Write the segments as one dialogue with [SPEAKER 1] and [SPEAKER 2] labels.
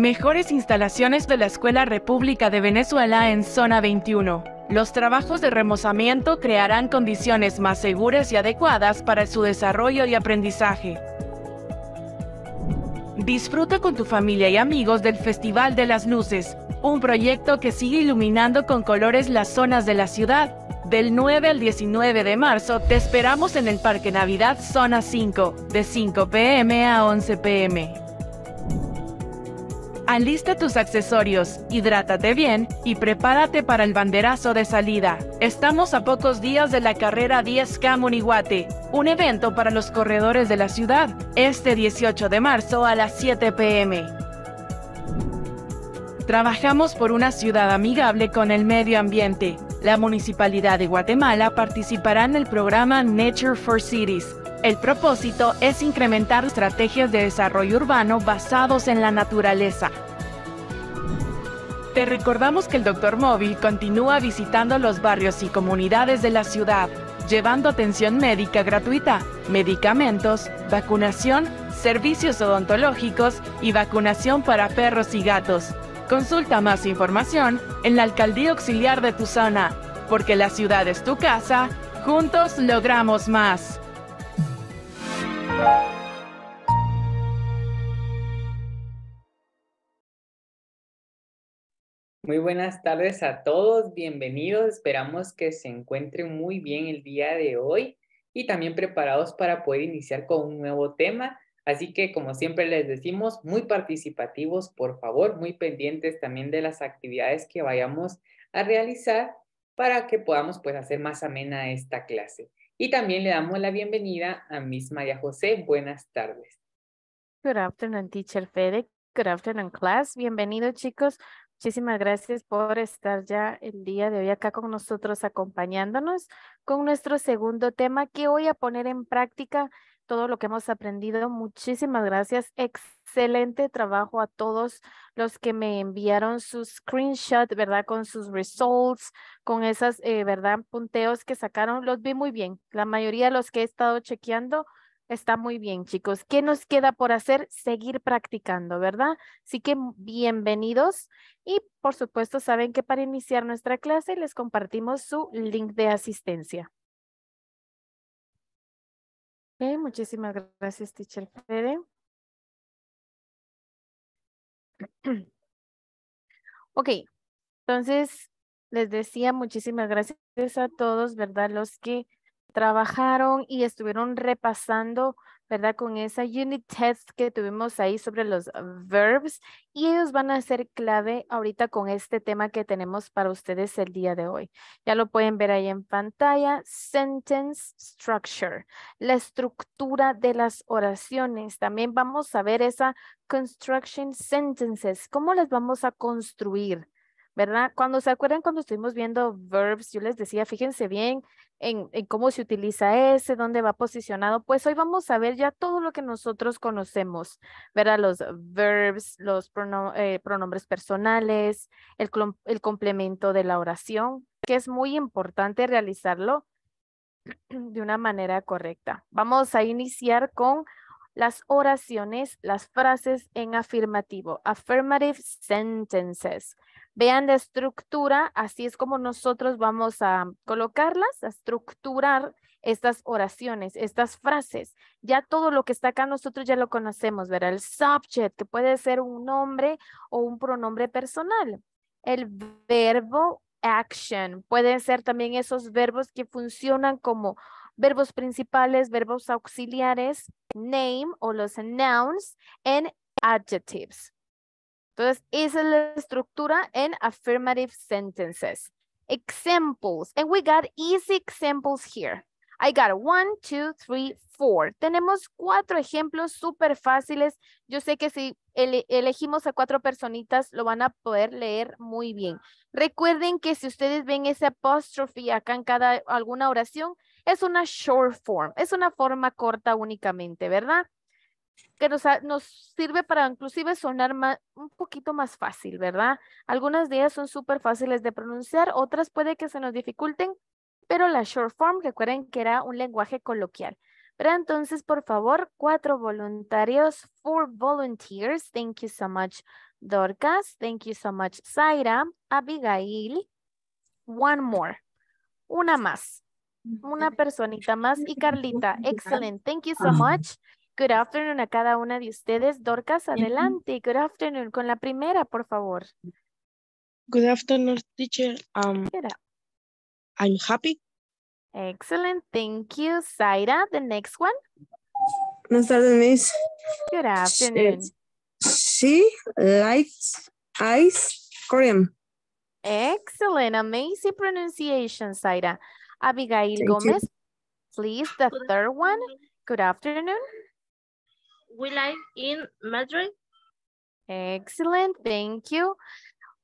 [SPEAKER 1] Mejores instalaciones de la Escuela República de Venezuela en Zona 21. Los trabajos de remozamiento crearán condiciones más seguras y adecuadas para su desarrollo y aprendizaje. Disfruta con tu familia y amigos del Festival de las Luces, un proyecto que sigue iluminando con colores las zonas de la ciudad. Del 9 al 19 de marzo te esperamos en el Parque Navidad Zona 5, de 5 pm a 11 pm. Alista tus accesorios, hidrátate bien y prepárate para el banderazo de salida. Estamos a pocos días de la carrera 10K Munihuate, un evento para los corredores de la ciudad, este 18 de marzo a las 7 pm. Trabajamos por una ciudad amigable con el medio ambiente. La Municipalidad de Guatemala participará en el programa Nature for Cities el propósito es incrementar estrategias de desarrollo urbano basados en la naturaleza. Te recordamos que el Doctor Móvil continúa visitando los barrios y comunidades de la ciudad, llevando atención médica gratuita, medicamentos, vacunación, servicios odontológicos y vacunación para perros y gatos. Consulta más información en la Alcaldía Auxiliar de tu zona, porque la ciudad es tu casa, juntos logramos más.
[SPEAKER 2] Muy buenas tardes a todos, bienvenidos, esperamos que se encuentren muy bien el día de hoy y también preparados para poder iniciar con un nuevo tema. Así que como siempre les decimos, muy participativos, por favor, muy pendientes también de las actividades que vayamos a realizar para que podamos pues hacer más amena esta clase. Y también le damos la bienvenida a Miss María José. Buenas tardes.
[SPEAKER 3] Good afternoon, teacher Fede. Good afternoon, class. Bienvenidos, chicos. Muchísimas gracias por estar ya el día de hoy acá con nosotros acompañándonos con nuestro segundo tema que voy a poner en práctica todo lo que hemos aprendido. Muchísimas gracias. Excelente trabajo a todos los que me enviaron sus screenshots, ¿verdad? Con sus results, con esas, eh, ¿verdad? Punteos que sacaron. Los vi muy bien. La mayoría de los que he estado chequeando, Está muy bien, chicos. ¿Qué nos queda por hacer? Seguir practicando, ¿verdad? Así que bienvenidos. Y por supuesto, saben que para iniciar nuestra clase les compartimos
[SPEAKER 4] su link de asistencia muchísimas gracias, teacher Fede. Ok, entonces les decía muchísimas
[SPEAKER 3] gracias a todos, ¿verdad? Los que trabajaron y estuvieron repasando ¿verdad? Con esa unit test que tuvimos ahí sobre los ah, verbs y ellos van a ser clave ahorita con este tema que tenemos para ustedes el día de hoy. Ya lo pueden ver ahí en pantalla, sentence structure, la estructura de las oraciones. También vamos a ver esa construction sentences, cómo las vamos a construir. ¿verdad? Cuando se acuerdan cuando estuvimos viendo verbs, yo les decía, fíjense bien en, cómo se utiliza ese, dónde va posicionado. Pues hoy vamos a ver ya todo lo que nosotros conocemos, ¿verdad? Los verbs, los eh, pronombres personales, el, el complemento de la oración, que es muy importante realizarlo de una manera correcta. Vamos a iniciar con las oraciones, las frases en afirmativo, affirmative sentences. Vean la estructura, así es como nosotros vamos a colocarlas, a estructurar estas oraciones, estas frases. Ya todo lo que está acá nosotros ya lo conocemos, ¿verdad? El subject, que puede ser un nombre o un pronombre personal. El verbo action, pueden ser también esos verbos que funcionan como verbos principales, verbos auxiliares, name o los nouns en adjectives. Entonces, esa es la estructura en affirmative sentences. Examples. And we got easy examples here. I got one, two, three, four. Tenemos cuatro ejemplos súper fáciles. Yo sé que si elegimos a cuatro personitas, lo van a poder leer muy bien. Recuerden que si ustedes ven esa apostrofe acá en cada alguna oración, es una short form, es una forma corta únicamente, ¿verdad? que nos, sirve para inclusive sonar un poquito más fácil, ¿verdad? Algunas de ellas son súper fáciles de pronunciar, otras puede que se nos dificulten, pero la short form, recuerden que era un lenguaje coloquial. Pero entonces, por favor, cuatro voluntarios, four volunteers. Thank you so much, Dorcas. Thank you so much, Zaira, Abigail. One more. Una más. Una personita más. Y Carlita, excellent. Thank you so much. Good afternoon a cada una de ustedes. Dorcas, adelante. Good afternoon. Con la primera, por favor.
[SPEAKER 5] Good afternoon, teacher. Um, I'm happy.
[SPEAKER 3] Excellent. Thank you, Zaira. The next one.
[SPEAKER 5] Buenas tardes, Miss. Good afternoon. She, likes ice cream.
[SPEAKER 3] Excellent. Amazing pronunciation, Zaira. Abigail Gómez, please, the third one. Good
[SPEAKER 4] afternoon we live in Madrid.
[SPEAKER 3] Excellent, thank you.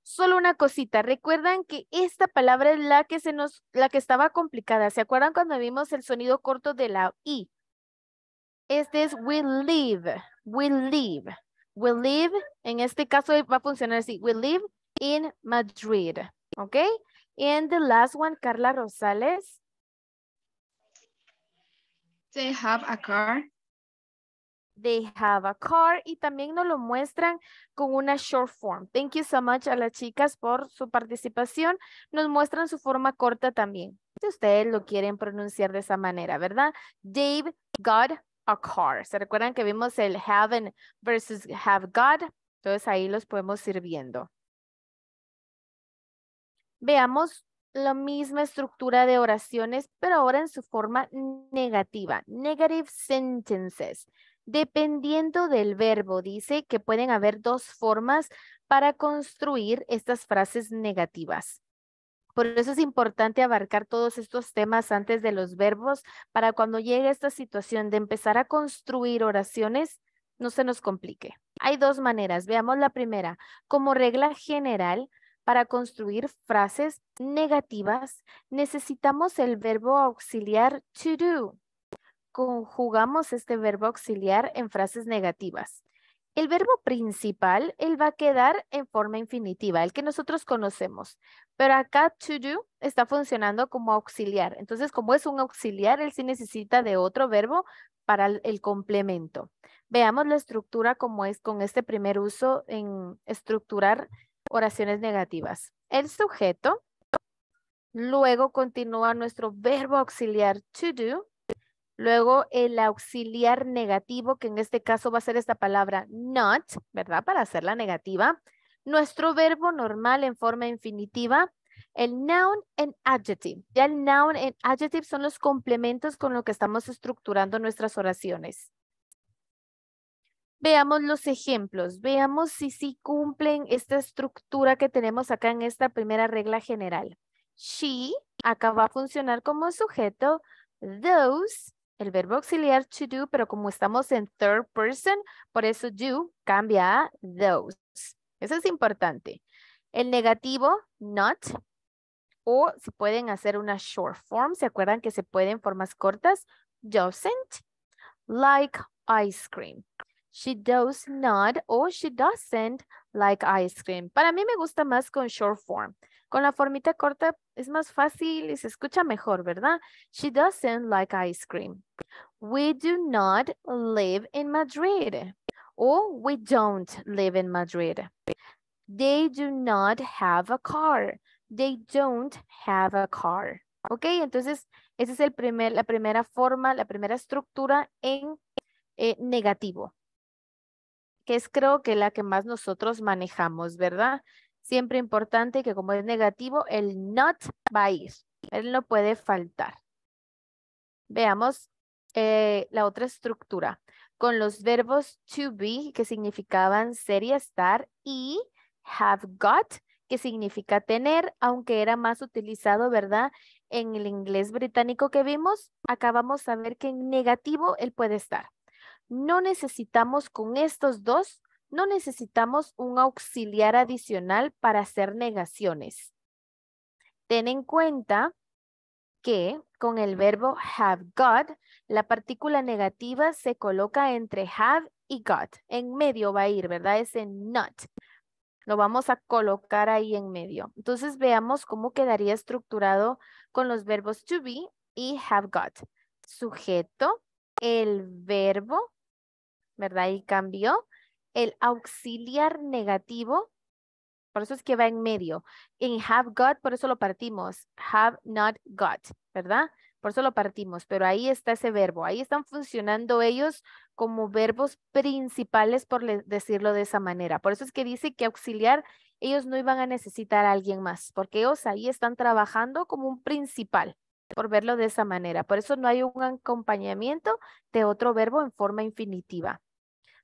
[SPEAKER 3] Solo una cosita, recuerdan que esta palabra es la que se nos, la que estaba complicada. ¿Se acuerdan cuando vimos el sonido corto de la I? Este es we live, we live, we live. En este caso va a funcionar así, we live in Madrid, ¿ok? And the last one, Carla Rosales. They have a car. They have a car y también nos lo muestran con una short form. Thank you so much a las chicas por su participación. Nos muestran su forma corta también. Si ustedes lo quieren pronunciar de esa manera, ¿verdad? Dave got a car. ¿Se recuerdan que vimos el haven versus have got? Entonces ahí los podemos ir viendo. Veamos la misma estructura de oraciones, pero ahora en su forma negativa. Negative sentences. Dependiendo del verbo, dice que pueden haber dos formas para construir estas frases negativas. Por eso es importante abarcar todos estos temas antes de los verbos para cuando llegue esta situación de empezar a construir oraciones, no se nos complique. Hay dos maneras. Veamos la primera. Como regla general, para construir frases negativas, necesitamos el verbo auxiliar to do conjugamos este verbo auxiliar en frases negativas. El verbo principal, él va a quedar en forma infinitiva, el que nosotros conocemos. Pero acá to do está funcionando como auxiliar. Entonces, como es un auxiliar, él sí necesita de otro verbo para el complemento. Veamos la estructura como es con este primer uso en estructurar oraciones negativas. El sujeto, luego continúa nuestro verbo auxiliar to do, Luego el auxiliar negativo, que en este caso va a ser esta palabra not, ¿verdad? Para hacerla negativa. Nuestro verbo normal en forma infinitiva. El noun and adjective. Ya el noun and adjective son los complementos con los que estamos estructurando nuestras oraciones. Veamos los ejemplos. Veamos si sí si cumplen esta estructura que tenemos acá en esta primera regla general. She acá va a funcionar como sujeto. Those el verbo auxiliar to do, pero como estamos en third person, por eso do cambia a those. Eso es importante. El negativo, not, o si pueden hacer una short form, ¿se acuerdan que se pueden formas cortas? Doesn't, like ice cream. She does not o she doesn't like ice cream. Para mí me gusta más con short form. Con la formita corta es más fácil y se escucha mejor, ¿verdad? She doesn't like ice cream. We do not live in Madrid. O we don't live in Madrid. They do not have a car. They don't have a car. Ok, entonces esa es el primer, la primera forma, la primera estructura en eh, negativo, que es creo que la que más nosotros manejamos, ¿verdad? Siempre importante que como es negativo, el not va a ir. Él no puede faltar. Veamos eh, la otra estructura. Con los verbos to be, que significaban ser y estar, y have got, que significa tener, aunque era más utilizado, ¿verdad? En el inglés británico que vimos, acabamos vamos a ver que en negativo él puede estar. No necesitamos con estos dos no necesitamos un auxiliar adicional para hacer negaciones. Ten en cuenta que con el verbo have got, la partícula negativa se coloca entre have y got. En medio va a ir, ¿verdad? Ese not. Lo vamos a colocar ahí en medio. Entonces veamos cómo quedaría estructurado con los verbos to be y have got. Sujeto, el verbo, ¿verdad? Y cambió el auxiliar negativo, por eso es que va en medio. En have got, por eso lo partimos. Have not got, ¿verdad? Por eso lo partimos, pero ahí está ese verbo. Ahí están funcionando ellos como verbos principales, por decirlo de esa manera. Por eso es que dice que auxiliar, ellos no iban a necesitar a alguien más, porque ellos ahí están trabajando como un principal, por verlo de esa manera. Por eso no hay un acompañamiento de otro verbo en forma infinitiva.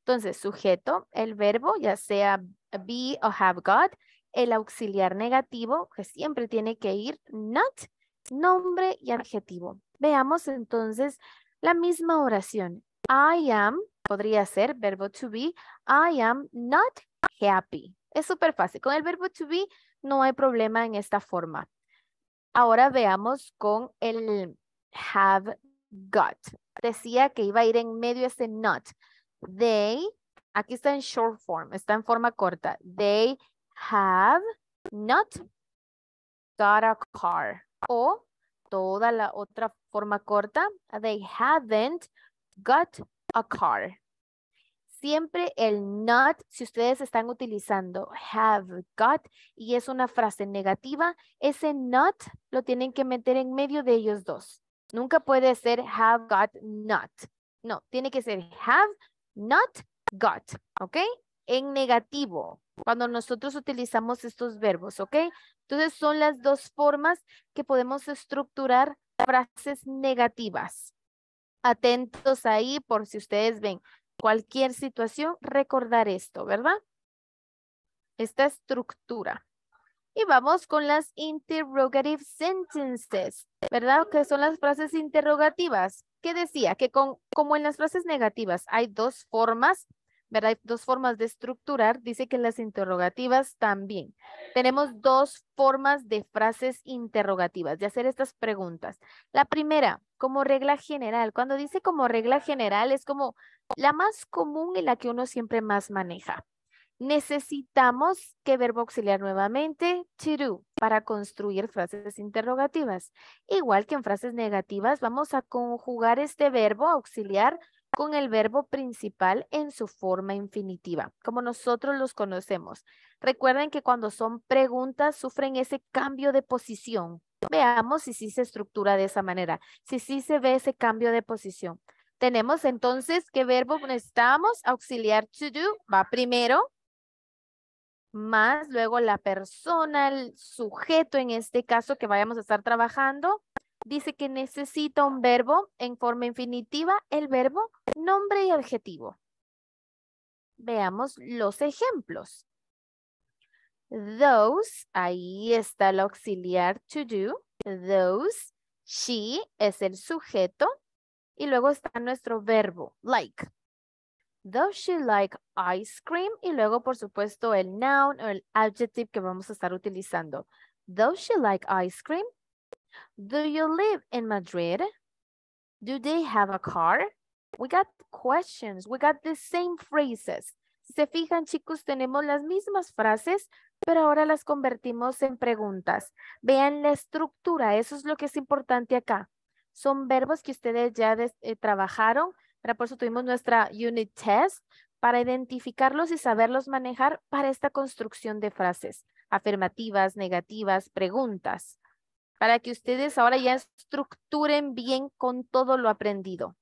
[SPEAKER 3] Entonces, sujeto, el verbo, ya sea be o have got, el auxiliar negativo, que siempre tiene que ir not, nombre y adjetivo. Veamos entonces la misma oración. I am, podría ser verbo to be, I am not happy. Es súper fácil. Con el verbo to be no hay problema en esta forma. Ahora veamos con el have got. Decía que iba a ir en medio ese not. They, aquí está en short form, está en forma corta. They have not got a car. O toda la otra forma corta, they haven't got a car. Siempre el not, si ustedes están utilizando have got y es una frase negativa, ese not lo tienen que meter en medio de ellos dos. Nunca puede ser have got not. No, tiene que ser have Not got, ¿ok? En negativo, cuando nosotros utilizamos estos verbos, ¿ok? Entonces son las dos formas que podemos estructurar frases negativas. Atentos ahí por si ustedes ven cualquier situación, recordar esto, ¿verdad? Esta estructura. Y vamos con las interrogative sentences, ¿verdad? Que son las frases interrogativas. ¿Qué decía? Que con, como en las frases negativas hay dos formas, ¿verdad? Hay dos formas de estructurar. Dice que en las interrogativas también. Tenemos dos formas de frases interrogativas, de hacer estas preguntas. La primera, como regla general. Cuando dice como regla general, es como la más común y la que uno siempre más maneja. Necesitamos que verbo auxiliar nuevamente, to para construir frases interrogativas. Igual que en frases negativas, vamos a conjugar este verbo auxiliar con el verbo principal en su forma infinitiva, como nosotros los conocemos. Recuerden que cuando son preguntas sufren ese cambio de posición. Veamos si sí se estructura de esa manera, si sí se ve ese cambio de posición. Tenemos entonces qué verbo necesitamos, auxiliar to do, va primero, más luego la persona, el sujeto en este caso que vayamos a estar trabajando, dice que necesita un verbo en forma infinitiva, el verbo nombre y adjetivo. Veamos los ejemplos. Those, ahí está el auxiliar to do. Those, she es el sujeto. Y luego está nuestro verbo, like. Does she like ice cream? Y luego, por supuesto, el noun o el adjective que vamos a estar utilizando. Does she like ice cream? Do you live in Madrid? Do they have a car? We got questions. We got the same phrases. Si Se fijan, chicos, tenemos las mismas frases, pero ahora las convertimos en preguntas. Vean la estructura. Eso es lo que es importante acá. Son verbos que ustedes ya eh, trabajaron por eso tuvimos nuestra unit test para identificarlos y saberlos manejar para esta construcción de frases afirmativas, negativas, preguntas, para que ustedes ahora ya estructuren bien con todo lo aprendido.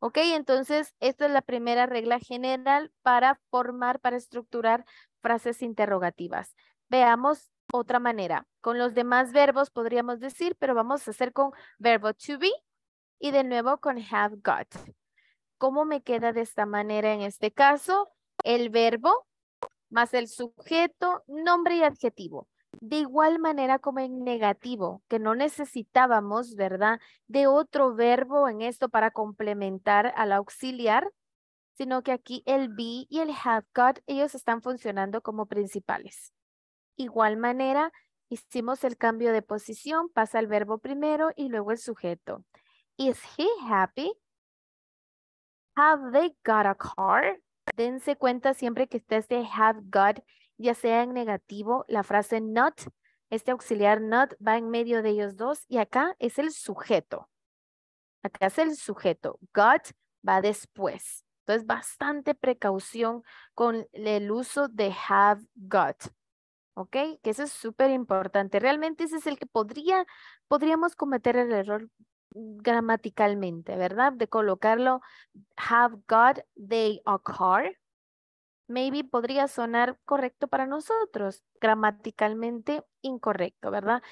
[SPEAKER 3] Ok, entonces esta es la primera regla general para formar, para estructurar frases interrogativas. Veamos otra manera. Con los demás verbos podríamos decir, pero vamos a hacer con verbo to be y de nuevo con have got. ¿Cómo me queda de esta manera en este caso? El verbo más el sujeto, nombre y adjetivo. De igual manera como en negativo, que no necesitábamos, ¿verdad?, de otro verbo en esto para complementar al auxiliar, sino que aquí el be y el have got, ellos están funcionando como principales. Igual manera, hicimos el cambio de posición, pasa el verbo primero y luego el sujeto. Is he happy? Have they got a car? Dense cuenta siempre que esté este have got, ya sea en negativo, la frase not, este auxiliar not va en medio de ellos dos y acá es el sujeto. Acá es el sujeto. Got va después. Entonces, bastante precaución con el uso de have got. ¿Ok? Que eso es súper importante. Realmente ese es el que podría, podríamos cometer el error gramaticalmente, ¿verdad? De colocarlo have got, they a car. Maybe podría sonar correcto para nosotros, gramaticalmente incorrecto, ¿verdad?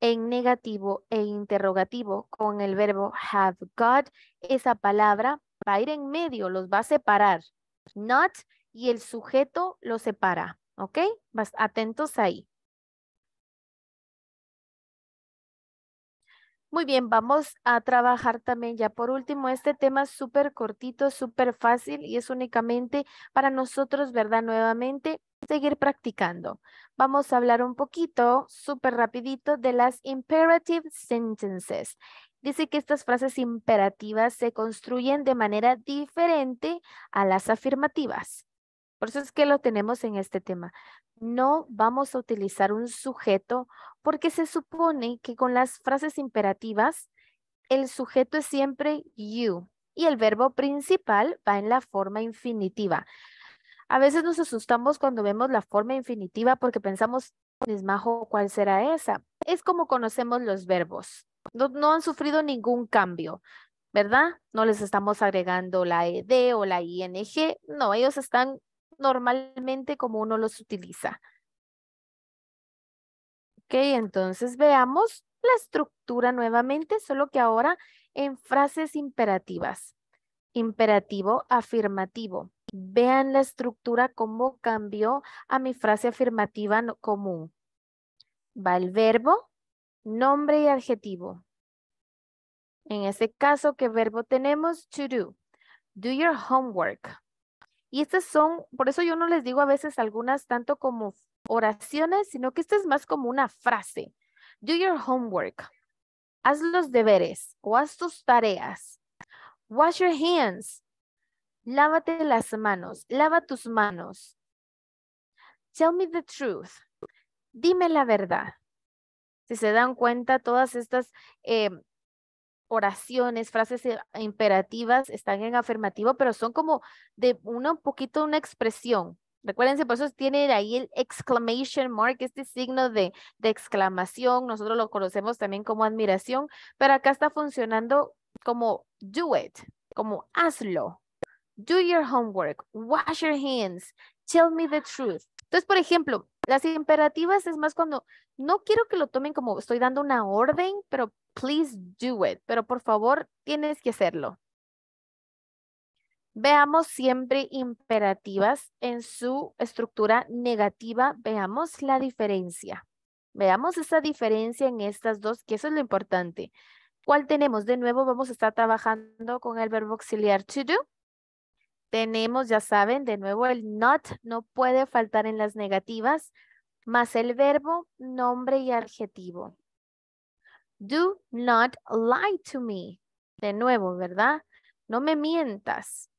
[SPEAKER 3] En negativo e interrogativo con el verbo have got, esa palabra va a ir en medio,
[SPEAKER 4] los va a separar. Not y el sujeto lo separa, ¿ok? Atentos ahí. Muy bien, vamos a trabajar también ya por último este tema súper cortito,
[SPEAKER 3] súper fácil y es únicamente para nosotros, ¿verdad? Nuevamente, seguir practicando. Vamos a hablar un poquito, súper rapidito, de las imperative sentences. Dice que estas frases imperativas se construyen de manera diferente a las afirmativas. Por eso es que lo tenemos en este tema. No vamos a utilizar un sujeto porque se supone que con las frases imperativas el sujeto es siempre you y el verbo principal va en la forma infinitiva. A veces nos asustamos cuando vemos la forma infinitiva porque pensamos, Majo, ¿cuál será esa? Es como conocemos los verbos. No, no han sufrido ningún cambio. ¿verdad? No les estamos agregando la ED o la ING, no, ellos están normalmente como uno los utiliza. Ok, entonces veamos la estructura nuevamente, solo que ahora en frases imperativas. Imperativo, afirmativo. Vean la estructura, cómo cambió a mi frase afirmativa común. Va el verbo, nombre y adjetivo. En este caso, ¿qué verbo tenemos? To do. Do your homework. Y estas son, por eso yo no les digo a veces algunas tanto como oraciones, sino que esta es más como una frase. Do your homework. Haz los deberes o haz tus tareas. Wash your hands. Lávate las manos. Lava tus manos. Tell me the truth. Dime la verdad. Si se dan cuenta, todas estas eh, oraciones, frases eh, imperativas están en afirmativo, pero son como de una, un poquito una expresión. Recuérdense, por eso tienen ahí el exclamation mark, este signo de, de exclamación. Nosotros lo conocemos también como admiración, pero acá está funcionando como do it, como hazlo, do your homework, wash your hands, tell me the truth. Entonces, por ejemplo, las imperativas es más cuando no quiero que lo tomen como estoy dando una orden, pero please do it, pero por favor tienes que hacerlo. Veamos siempre imperativas en su estructura negativa, veamos la diferencia. Veamos esa diferencia en estas dos, que eso es lo importante. ¿Cuál tenemos? De nuevo vamos a estar trabajando con el verbo auxiliar to do tenemos, ya saben, de nuevo el not no puede faltar en las negativas, más el verbo, nombre y adjetivo. Do not lie to me. De nuevo, ¿verdad? No me mientas.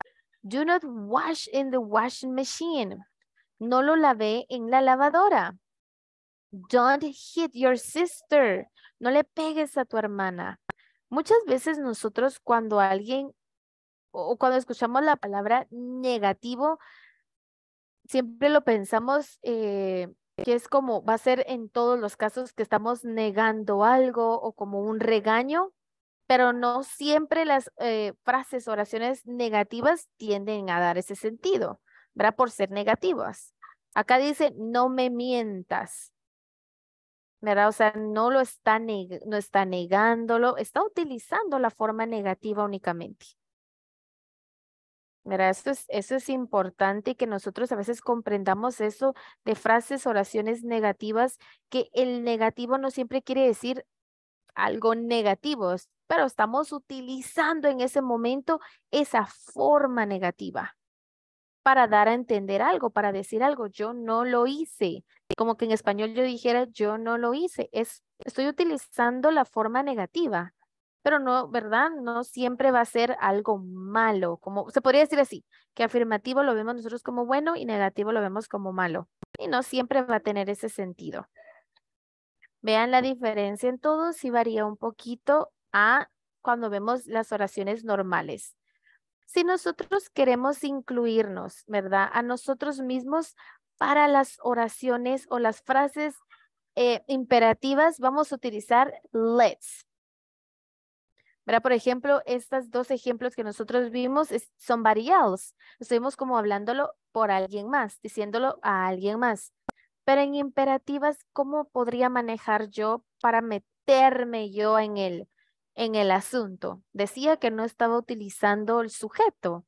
[SPEAKER 3] Do not wash in the washing machine. No lo lavé en la lavadora. Don't hit your sister. No le pegues a tu hermana. Muchas veces nosotros cuando alguien o cuando escuchamos la palabra negativo, siempre lo pensamos eh, que es como, va a ser en todos los casos que estamos negando algo o como un regaño, pero no siempre las eh, frases, oraciones negativas tienden a dar ese sentido, ¿verdad? Por ser negativas. Acá dice, no me mientas. ¿verdad? O sea, no lo está, no está negándolo, está utilizando la forma negativa únicamente. Mira, es, eso es importante que nosotros a veces comprendamos eso de frases, oraciones negativas, que el negativo no siempre quiere decir algo negativo, pero estamos utilizando en ese momento esa forma negativa para dar a entender algo, para decir algo, yo no lo hice. Como que en español yo dijera, yo no lo hice. estoy utilizando la forma negativa pero no, ¿verdad? No siempre va a ser algo malo, como se podría decir así, que afirmativo lo vemos nosotros como bueno y negativo lo vemos como malo. Y no siempre va a tener ese sentido. Vean la diferencia en todo, si varía un poquito a cuando vemos las oraciones normales. Si nosotros queremos incluirnos, ¿verdad? A nosotros mismos para las oraciones o las frases eh, imperativas, vamos a utilizar let's. Por ejemplo, estos dos ejemplos que nosotros vimos son somebody else. Estuvimos como hablándolo por alguien más, diciéndolo a alguien más. Pero en imperativas, ¿cómo podría manejar yo para meterme yo en el, en el asunto? Decía que no estaba utilizando el sujeto,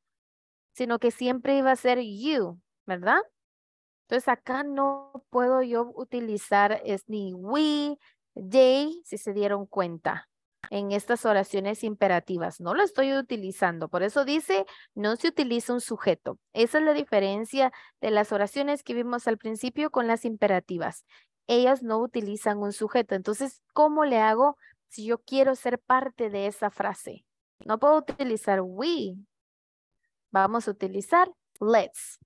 [SPEAKER 3] sino que siempre iba a ser you, ¿verdad? Entonces acá no puedo yo utilizar es ni we, they, si se dieron cuenta en estas oraciones imperativas. No lo estoy utilizando. Por eso dice, no se utiliza un sujeto. Esa es la diferencia de las oraciones que vimos al principio con las imperativas. Ellas no utilizan un sujeto. Entonces, ¿cómo le hago si yo quiero ser parte de esa frase? No puedo utilizar we. Vamos a utilizar let's.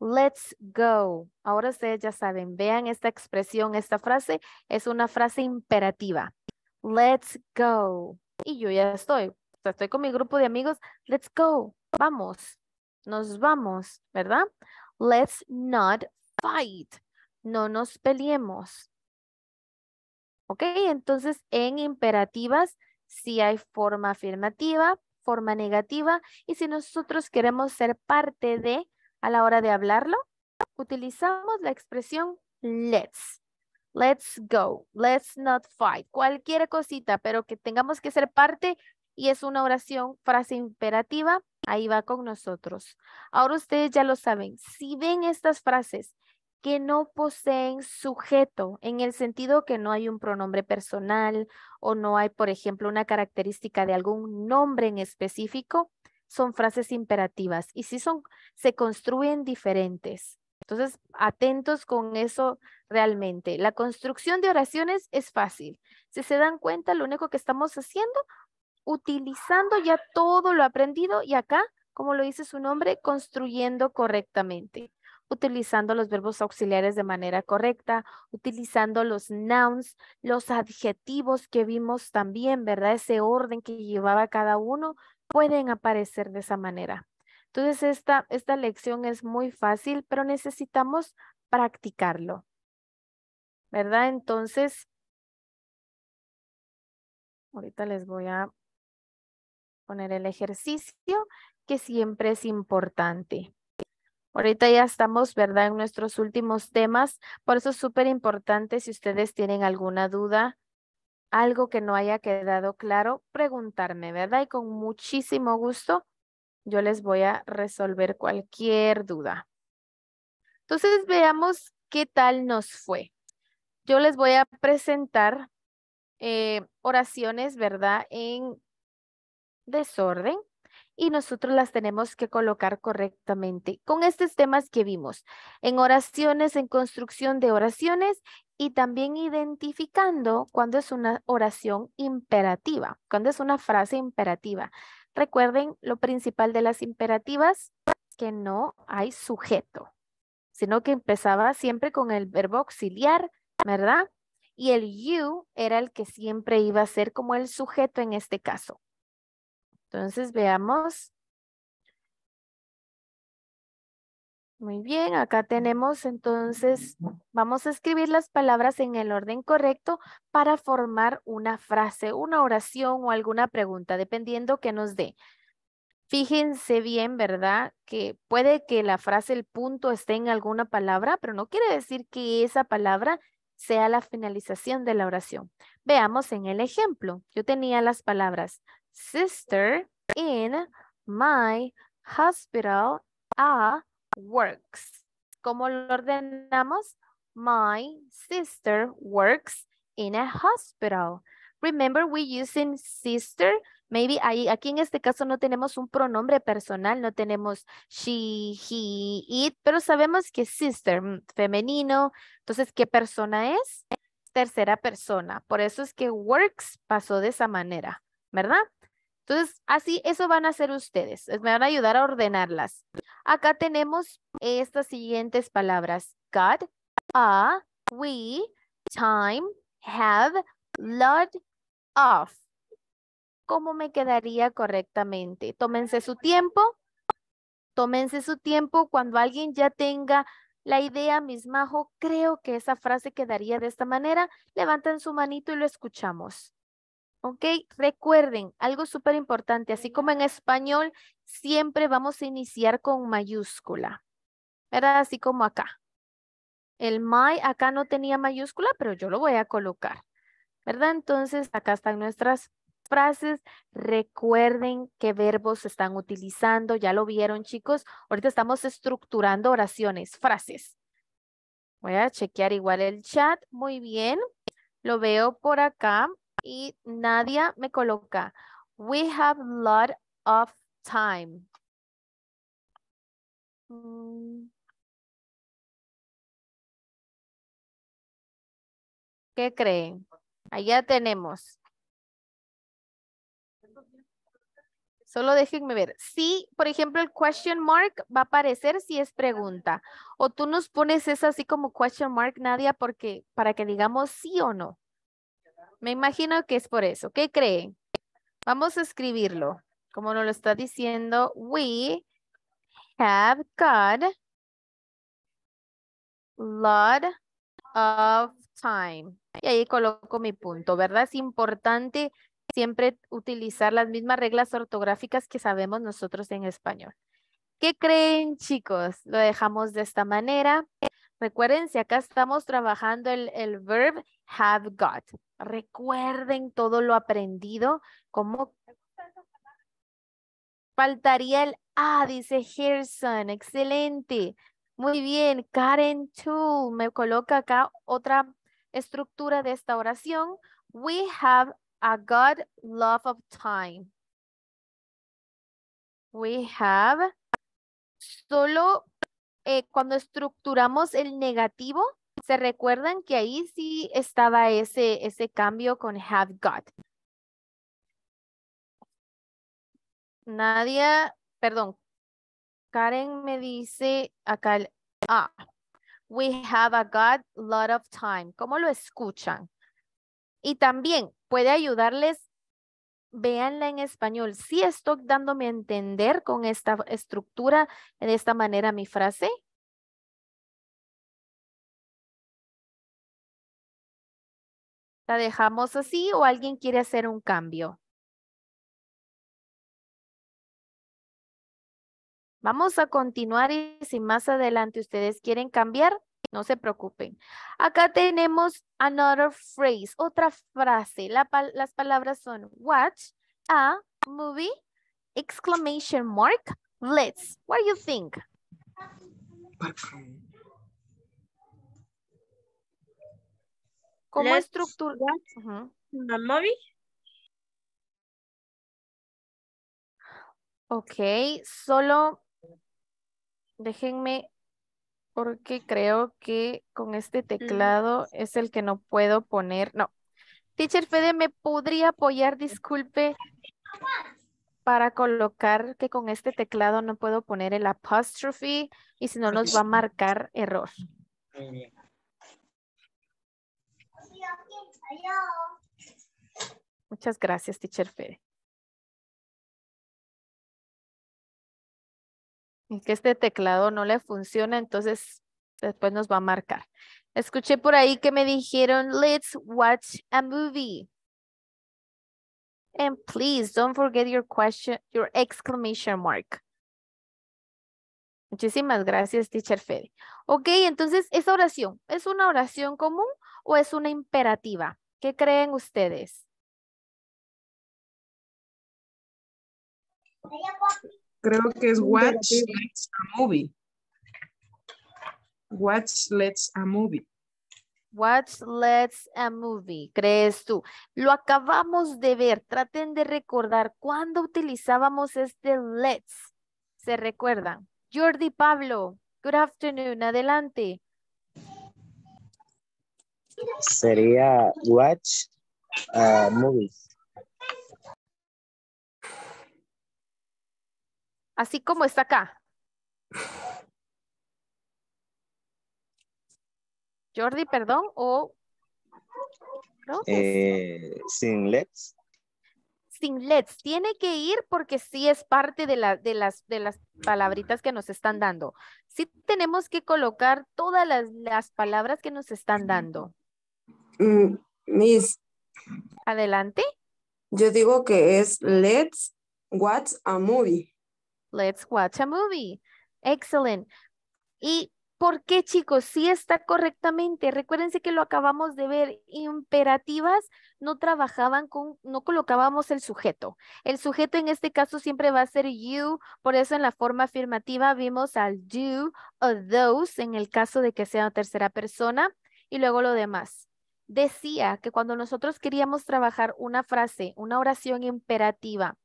[SPEAKER 3] Let's go. Ahora ustedes ya saben, vean esta expresión, esta frase es una frase imperativa. Let's go. Y yo ya estoy. estoy con mi grupo de amigos. Let's go. Vamos. Nos vamos, ¿verdad? Let's not fight. No nos peleemos. ¿Ok? Entonces, en imperativas si hay forma afirmativa, forma negativa. Y si nosotros queremos ser parte de a la hora de hablarlo, utilizamos la expresión let's. Let's go. Let's not fight. Cualquier cosita, pero que tengamos que ser parte y es una oración, frase imperativa, ahí va con nosotros. Ahora ustedes ya lo saben. Si ven estas frases que no poseen sujeto, en el sentido que no hay un pronombre personal o no hay, por ejemplo, una característica de algún nombre en específico, son frases imperativas y si son, se construyen diferentes. Entonces, atentos con eso realmente. La construcción de oraciones es fácil. Si se dan cuenta, lo único que estamos haciendo, utilizando ya todo lo aprendido y acá, como lo dice su nombre, construyendo correctamente utilizando los verbos auxiliares de manera correcta, utilizando los nouns, los adjetivos que vimos también, ¿verdad? Ese orden que llevaba cada uno pueden aparecer de esa manera.
[SPEAKER 4] Entonces, esta, esta lección es muy fácil, pero necesitamos practicarlo. ¿Verdad? Entonces, ahorita les voy a poner el ejercicio que siempre es
[SPEAKER 3] importante. Ahorita ya estamos, ¿verdad? En nuestros últimos temas, por eso es súper importante si ustedes tienen alguna duda, algo que no haya quedado claro, preguntarme, ¿verdad? Y con muchísimo gusto yo les voy a resolver cualquier duda. Entonces veamos qué tal nos fue. Yo les voy a presentar eh, oraciones, ¿verdad? En desorden y nosotros las tenemos que colocar correctamente con estos temas que vimos en oraciones, en construcción de oraciones y también identificando cuando es una oración imperativa, cuando es una frase imperativa. Recuerden lo principal de las imperativas, que no hay sujeto, sino que empezaba siempre con el verbo auxiliar, ¿verdad? Y el you era el que siempre iba a ser como el
[SPEAKER 4] sujeto en este caso. Entonces veamos Muy bien, acá tenemos entonces,
[SPEAKER 3] vamos a escribir las palabras en el orden correcto para formar una frase, una oración o alguna pregunta, dependiendo que nos dé. Fíjense bien, ¿verdad? Que puede que la frase, el punto esté en alguna palabra, pero no quiere decir que esa palabra sea la finalización de la oración. Veamos en el ejemplo. Yo tenía las palabras sister in my hospital a works. ¿Cómo lo ordenamos? My sister works in a hospital. Remember, we using sister. Maybe ahí, aquí en este caso no tenemos un pronombre personal, no tenemos she, he, it, pero sabemos que sister, mm, femenino. Entonces, ¿qué persona es? Tercera persona. Por eso es que works pasó de esa manera, ¿verdad? Entonces, así, eso van a hacer ustedes. Me van a ayudar a ordenarlas. Acá tenemos estas siguientes palabras. God, a, ah, we, time, have, lot, of. ¿Cómo me quedaría correctamente? Tómense su tiempo. Tómense su tiempo cuando alguien ya tenga la idea, mis majo. Creo que esa frase quedaría de esta manera. Levanten su manito y lo escuchamos. Ok, recuerden algo súper importante, así como en español, siempre vamos a iniciar con mayúscula, ¿verdad? Así como acá. El my acá no tenía mayúscula, pero yo lo voy a colocar, ¿verdad? Entonces, acá están nuestras frases. Recuerden qué verbos están utilizando, ya lo vieron chicos. Ahorita estamos estructurando oraciones, frases. Voy a chequear igual el chat, muy bien. Lo veo por acá. Y Nadia
[SPEAKER 4] me coloca, we have a lot of time. Mm. ¿Qué creen? Allá tenemos. Solo déjenme ver. Sí, por ejemplo, el question
[SPEAKER 3] mark va a aparecer si es pregunta. O tú nos pones eso así como question mark, Nadia, porque, para que digamos sí o no. Me imagino que es por eso. ¿Qué
[SPEAKER 4] creen? Vamos a escribirlo. Como nos lo está diciendo, we have got lot of time. Y ahí
[SPEAKER 3] coloco mi punto, ¿verdad? Es importante siempre utilizar las mismas reglas ortográficas que sabemos nosotros en español. ¿Qué creen, chicos? Lo dejamos de esta manera. Recuerden, si acá estamos trabajando el, el verb have got. Recuerden todo lo aprendido. ¿Cómo? Faltaría el A, ah, dice Harrison. Excelente. Muy bien. Karen too. Me coloca acá otra estructura de esta oración. We have a God love of time. We have. Solo eh, cuando estructuramos el negativo, se
[SPEAKER 4] recuerdan que ahí sí estaba ese, ese cambio con have got. Nadia, perdón, Karen me dice acá, we have a got
[SPEAKER 3] lot of time. ¿Cómo lo escuchan? Y también puede ayudarles,
[SPEAKER 4] véanla en español. Si sí estoy dándome a entender con esta estructura, de esta manera mi frase. ¿La dejamos así o alguien quiere hacer un cambio? Vamos a continuar y si más adelante ustedes quieren cambiar, no se preocupen.
[SPEAKER 3] Acá tenemos another phrase, otra frase. las palabras son watch, a movie, exclamation mark, let's. What
[SPEAKER 4] do you think? ¿Cómo estructurar? Ok, solo déjenme porque creo que con este
[SPEAKER 3] teclado es el que no puedo poner. No. Teacher Fede, ¿me podría apoyar? Disculpe. Para colocar que con este teclado no puedo poner el apostrofe y si no nos va a marcar error.
[SPEAKER 4] Muy Muchas gracias, teacher Fede. Es que este teclado no le funciona, entonces después nos va a marcar. Escuché por ahí que me dijeron, let's watch a movie. And please don't forget your question, your exclamation mark.
[SPEAKER 3] Muchísimas gracias, teacher Fede. Ok, entonces, ¿esa oración es una oración
[SPEAKER 4] común o es una imperativa? ¿Qué creen ustedes? Creo que es watch let's a movie. Watch let's a movie.
[SPEAKER 3] Watch let's a movie, crees tú. Lo acabamos de ver. Traten de recordar cuándo utilizábamos este let's. ¿Se recuerdan? Jordi Pablo, good afternoon. Adelante.
[SPEAKER 6] Sería watch uh, movies.
[SPEAKER 4] Así como está acá. Jordi,
[SPEAKER 3] perdón, o...
[SPEAKER 6] Eh, sin let's.
[SPEAKER 3] Sin let's. Tiene que ir porque sí es parte de, las, de las palabritas que nos están dando. Sí tenemos que colocar todas las palabras que nos están dando.
[SPEAKER 5] Mm, Miss. Adelante. Yo digo que es let's watch a movie.
[SPEAKER 3] Let's watch a movie. Excellent. ¿Y por qué, chicos? Si sí está correctamente. Recuérdense que lo acabamos de ver. Imperativas no trabajaban con, no colocábamos el sujeto. El sujeto en este caso siempre va a ser you. Por eso en la forma afirmativa vimos al you o those en el caso de que sea tercera persona. Y luego lo demás decía que cuando nosotros queríamos trabajar una frase, una oración imperativa,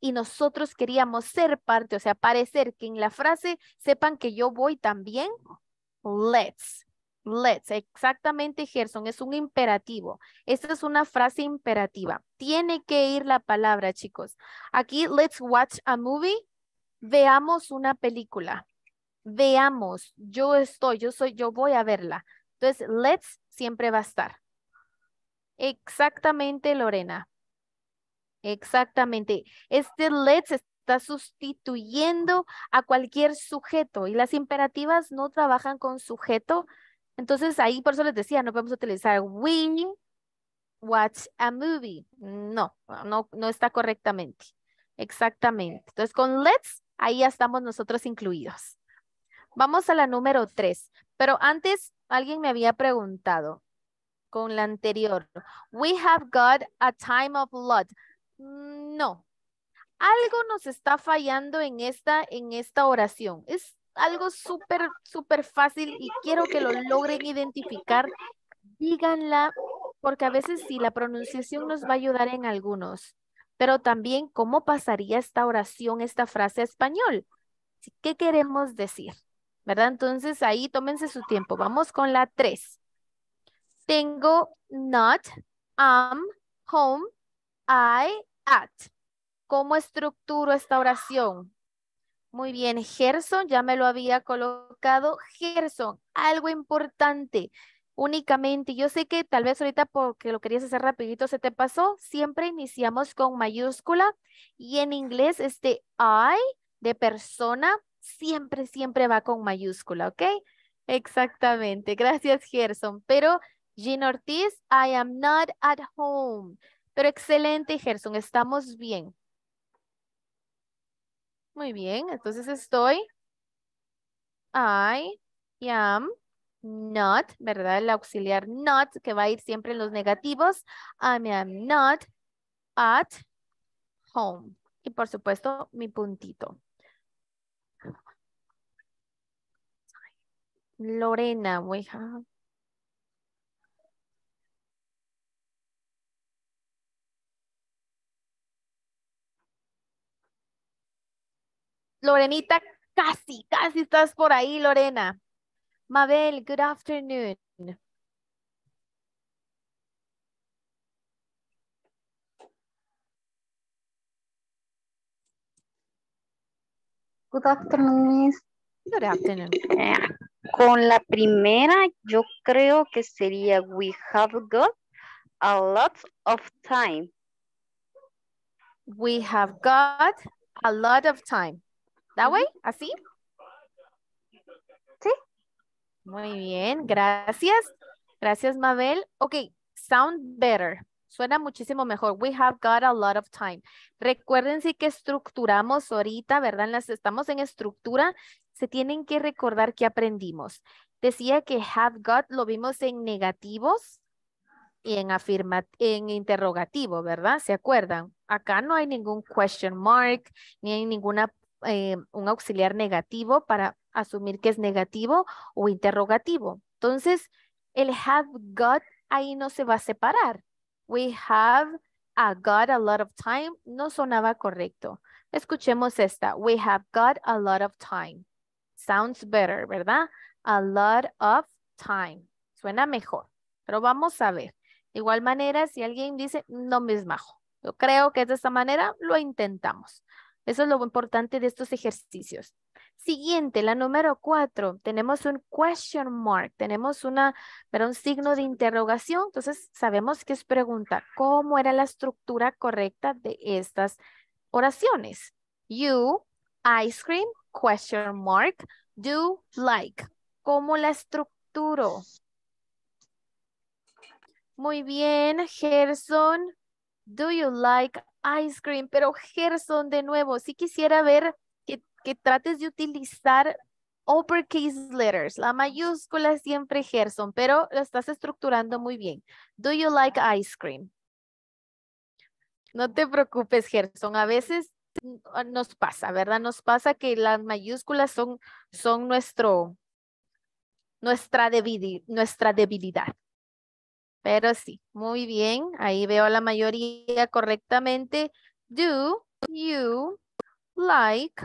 [SPEAKER 3] y nosotros queríamos ser parte, o sea, parecer que en la frase sepan que yo voy también, let's, let's, exactamente Gerson, es un imperativo. Esta es una frase imperativa. Tiene que ir la palabra, chicos. Aquí, let's watch a movie, veamos una película. Veamos, yo estoy, yo soy, yo voy a verla. Entonces, let's siempre va a estar. Exactamente, Lorena. Exactamente. Este let's está sustituyendo a cualquier sujeto y las imperativas no trabajan con sujeto. Entonces, ahí por eso les decía, no podemos utilizar we watch a movie. No, no, no está correctamente. Exactamente. Entonces, con let's, ahí ya estamos nosotros incluidos. Vamos a la número tres. Pero antes, alguien me había preguntado con la anterior. We have got a time of blood. Mm, no. Algo nos está fallando en esta, en esta oración. Es algo súper, súper fácil y quiero que lo logren identificar. Díganla, porque a veces sí, la pronunciación nos va a ayudar en algunos. Pero también, ¿cómo pasaría esta oración, esta frase a español? ¿Qué queremos decir? ¿verdad? Entonces ahí tómense su tiempo. Vamos con la 3. Tengo not, am, home, I, at. ¿Cómo estructuro esta oración? Muy bien, Gerson, ya me lo había colocado. Gerson, algo importante, únicamente, yo sé que tal vez ahorita porque lo querías hacer rapidito se te pasó, siempre iniciamos con mayúscula y en inglés este I de persona, siempre, siempre va con mayúscula, ¿ok? Exactamente. Gracias, Gerson. Pero Jean Ortiz, I am not at home. Pero excelente, Gerson. Estamos bien. Muy bien. Entonces estoy. I am not, ¿verdad? El auxiliar not, que va a ir siempre en los negativos. I am not at home. Y por supuesto, mi puntito. Lorena, have. Lorenita, casi, casi estás por ahí, Lorena. Mabel, good afternoon.
[SPEAKER 4] Good afternoon, Miss.
[SPEAKER 5] Good afternoon.
[SPEAKER 4] Con la primera, yo creo que sería we have got a lot of time.
[SPEAKER 3] We have got a lot of time. That way, así. Sí. Muy bien, gracias. Gracias, Mabel. Ok, sound better. Suena muchísimo mejor. We have got a lot of time. Recuerden sí que estructuramos ahorita, ¿verdad? Las, estamos en estructura se tienen que recordar que aprendimos. Decía que have got lo vimos en negativos y en, en interrogativo, ¿verdad? ¿Se acuerdan? Acá no hay ningún question mark, ni hay ninguna eh, auxiliar negativo para asumir que es negativo o interrogativo. Entonces, el have got ahí no se va a separar. We have got a lot of time no sonaba correcto. Escuchemos esta. We have got a lot of time. Sounds better, ¿verdad? A lot of time. Suena mejor, pero vamos a ver. De igual manera, si alguien dice, no me esmajo. Yo creo que es de esta manera, lo intentamos. Eso es lo importante de estos ejercicios. Siguiente, la número cuatro, tenemos un question mark, tenemos una, pero un signo de interrogación, entonces sabemos que es pregunta. cómo era la estructura correcta de estas oraciones. You, ice cream, question mark, do like. ¿Cómo la estructuro? Muy bien, Gerson. Do you like ice cream? Pero Gerson, de nuevo, si sí quisiera ver que, que trates de utilizar uppercase letters, la mayúscula siempre Gerson, pero lo estás estructurando muy bien. Do you like ice cream? No te preocupes, Gerson. A veces Ah, nos pasa, ¿verdad? Nos pasa que las mayúsculas son, son nuestro, nuestra, debilidad, Pero sí, muy bien. Ahí veo la mayoría correctamente. Do you like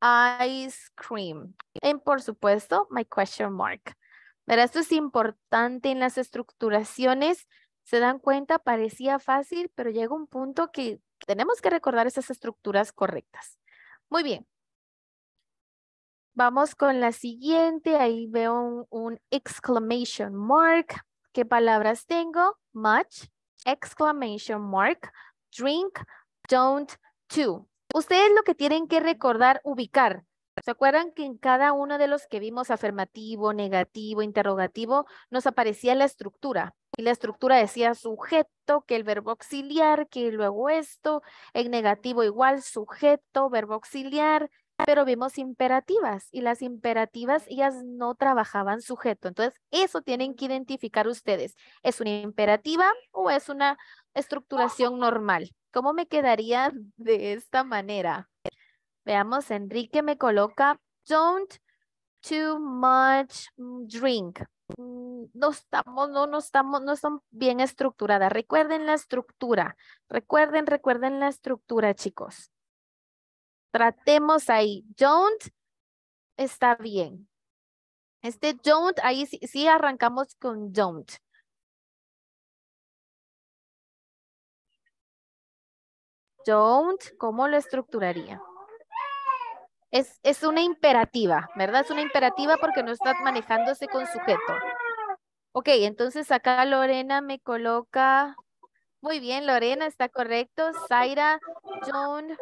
[SPEAKER 3] ice cream? Y por supuesto, my question mark. Pero esto es importante en las estructuraciones. Se dan cuenta, parecía fácil, pero llega un punto que tenemos que recordar esas estructuras correctas. Muy bien. Vamos con la siguiente. Ahí veo un, exclamation mark. ¿Qué palabras tengo? Much, exclamation mark, drink, don't, to. Ustedes lo que tienen que recordar, ubicar ¿Se acuerdan que en cada uno de los que vimos afirmativo, negativo, interrogativo, nos aparecía la estructura? Y la estructura decía sujeto, que el verbo auxiliar, que luego esto, en negativo igual, sujeto, verbo auxiliar, pero vimos imperativas y las imperativas ellas no trabajaban sujeto. Entonces, eso tienen que identificar ustedes. ¿Es una imperativa o es una estructuración normal? ¿Cómo me quedaría de esta manera? Veamos, Enrique me coloca don't too much mm, drink. Mm, no estamos, no, no estamos, no son bien estructuradas. Recuerden la estructura. Recuerden, recuerden la estructura, chicos. Tratemos ahí. Don't
[SPEAKER 4] está bien. Este don't, ahí sí, arrancamos con don't. Don't, ¿cómo lo estructuraría? Es, una
[SPEAKER 3] imperativa, ¿verdad? Es una imperativa porque no está manejándose con sujeto. Ok, entonces acá Lorena me coloca... Muy bien, Lorena, está correcto. Zaira, John,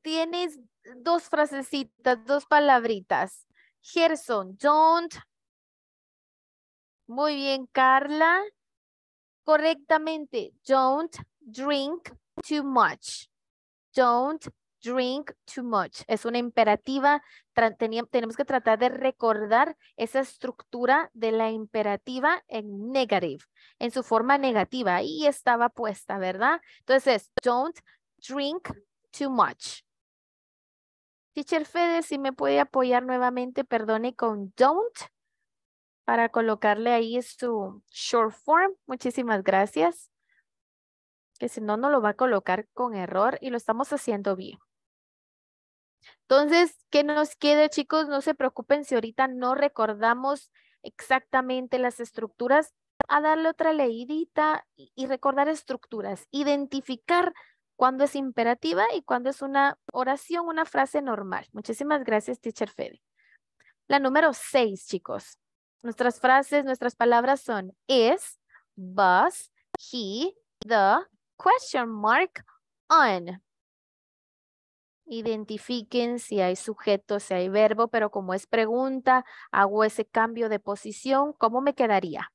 [SPEAKER 3] tienes dos frasecitas, dos palabritas. Gerson, don't.
[SPEAKER 4] Muy bien, Carla. Correctamente, don't drink too much. Don't drink
[SPEAKER 3] too much. Es una imperativa. Tenemos que tratar de recordar esa estructura de la imperativa en negative, en su forma negativa. Ahí estaba puesta, ¿verdad? Entonces, don't drink too much. Teacher Fede, si me puede apoyar nuevamente, perdone, con don't para colocarle ahí su short form. Muchísimas gracias. Que si no, no lo va a colocar con error y lo estamos haciendo bien. Entonces, ¿qué nos queda, chicos? No se preocupen si ahorita no recordamos exactamente las estructuras, a darle otra leidita y, recordar estructuras, identificar cuándo es imperativa y cuándo es una oración, una frase normal. Muchísimas gracias, teacher Fede. La número seis, chicos. Nuestras frases, nuestras palabras son is, was, he, the, question mark, on identifiquen si hay sujeto, si hay verbo, pero como es pregunta, hago ese cambio de posición, ¿cómo me quedaría?